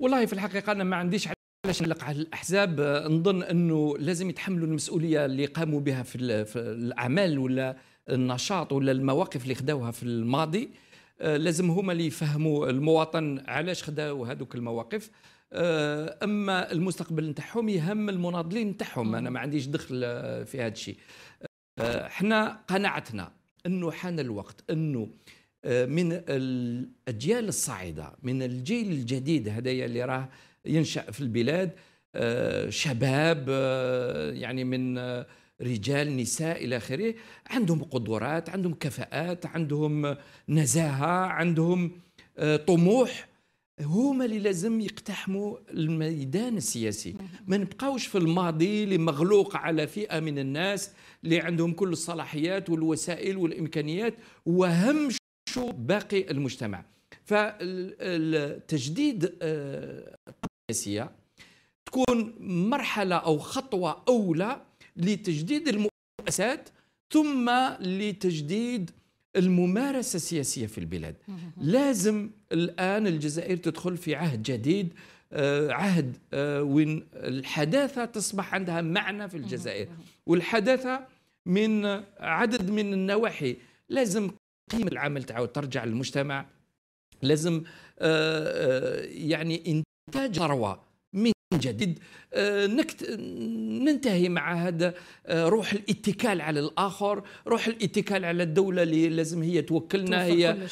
والله في الحقيقه انا ما عنديش علاش نلقى على الاحزاب آه، نظن انه لازم يتحملوا المسؤوليه اللي قاموا بها في, في الاعمال ولا النشاط ولا المواقف اللي خداوها في الماضي آه، لازم هما اللي يفهموا المواطن علاش خداو هذوك المواقف آه، اما المستقبل نتاعهم يهم المناضلين نتاعهم انا ما عنديش دخل في هذا الشيء احنا قناعتنا انه حان الوقت انه من الاجيال الصاعده من الجيل الجديد هذايا اللي راه ينشا في البلاد آه، شباب آه، يعني من آه، رجال نساء الى اخره عندهم قدرات عندهم كفاءات عندهم نزاهه عندهم طموح هما اللي لازم يقتحموا الميدان السياسي ما نبقاوش في الماضي اللي مغلوق على فئه من الناس اللي عندهم كل الصلاحيات والوسائل والامكانيات وهم شو باقي المجتمع فالتجديد آه، السياسية تكون مرحلة أو خطوة أولى لتجديد المؤسسات ثم لتجديد الممارسة السياسية في البلاد لازم الآن الجزائر تدخل في عهد جديد آه، عهد آه، وين الحداثة تصبح عندها معنى في الجزائر والحداثة من عدد من النواحي لازم قيمه العمل تعاود ترجع للمجتمع لازم آه، آه، يعني انتاج ثروه من جديد آه، نكت ننتهي مع هذا روح الاتكال على الاخر روح الاتكال على الدوله اللي لازم هي توكلنا هي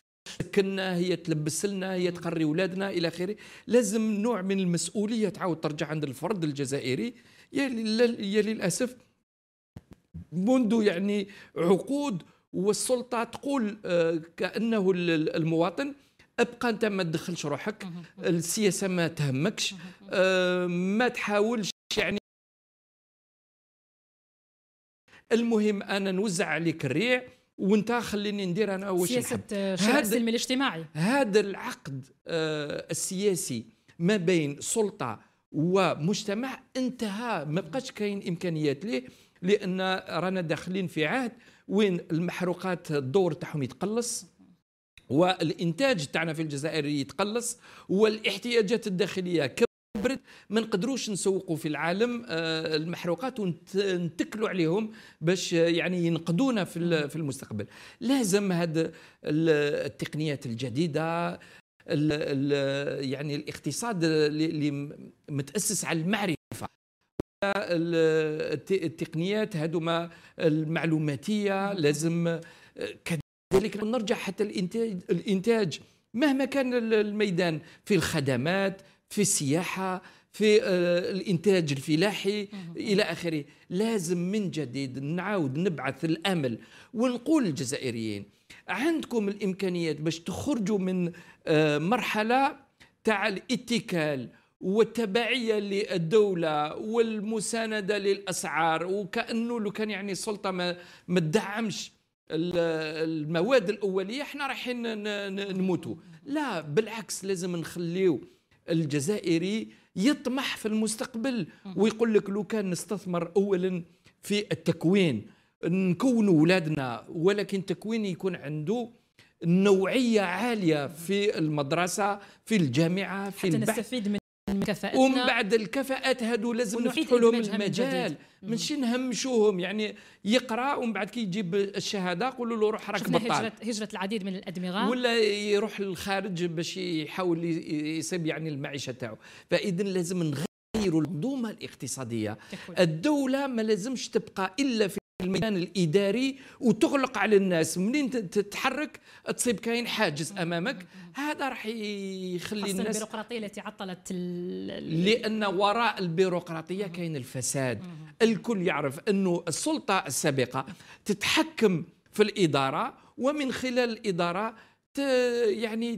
كنا هي تلبس لنا هي تقري ولادنا الى اخره لازم نوع من المسؤوليه تعاود ترجع عند الفرد الجزائري يا للاسف منذ يعني عقود والسلطه تقول آه، كانه المواطن ابقى انت ما تدخلش روحك السياسه ما تهمكش آه، ما تحاولش يعني المهم انا نوزع عليك الريع وانت خليني ندير انا واش سياسه الشارع آه، السلم الاجتماعي هذا العقد السياسي ما بين سلطه ومجتمع انتهى ما بقاش كاين امكانيات ليه لان رانا داخلين في عهد وين المحروقات الدور تاعهم يتقلص والانتاج تاعنا في الجزائر يتقلص والاحتياجات الداخليه كبرت ما نقدروش نسوقوا في العالم آه، المحروقات ونتكلوا عليهم باش يعني ينقدونا في المستقبل لازم هذه التقنيات الجديده الـ الـ يعني الاقتصاد اللي متاسس على المعرفه التقنيات هذوما المعلوماتيه لازم كذلك نرجع حتى الانتاج الانتاج مهما كان الميدان في الخدمات في السياحه في آه، الانتاج الفلاحي الى اخره لازم من جديد نعاود نبعث الامل ونقول للجزائريين عندكم الامكانيات باش تخرجوا من آه، مرحله تاع الاتكال والتبعيه للدوله والمسانده للاسعار وكانه لو كان يعني السلطه ما, ما تدعمش المواد الاوليه احنا رايحين نموتوا لا بالعكس لازم نخليو الجزائري يطمح في المستقبل ويقول لك لو كان نستثمر اولا في التكوين نكونوا ولادنا ولكن تكوين يكون عنده نوعيه عاليه في المدرسه في الجامعه في حتى البحث نستفيد من كفاءتنا ومن بعد الكفاءات هادو لازم نفتحوا لهم المجال ماشي نهمشوهم يعني يقرا ومن بعد كي يجيب الشهاده قولوا له روح راك بطال هجرة, هجره العديد من الادمغه ولا يروح للخارج باش يحاول يصيب يعني المعيشه تاعو فاذا لازم نغيروا المنظومه الاقتصاديه الدوله ما لازمش تبقى الا في الميدان الاداري وتغلق على الناس منين تتحرك تصيب كاين حاجز امامك هذا راح يخلي الناس البيروقراطيه التي عطلت لان وراء البيروقراطيه كاين الفساد الكل يعرف انه السلطه السابقه تتحكم في الاداره ومن خلال الاداره يعني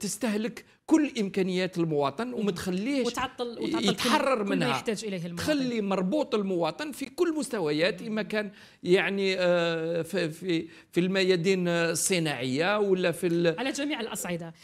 تستهلك كل امكانيات المواطن وما تخليهش وتعطل, يتحرر كل منها يحتاج اليه المواطن تخلي مربوط المواطن في كل مستويات اما كان يعني آه، في في الميادين الصناعيه ولا في على جميع الاصعده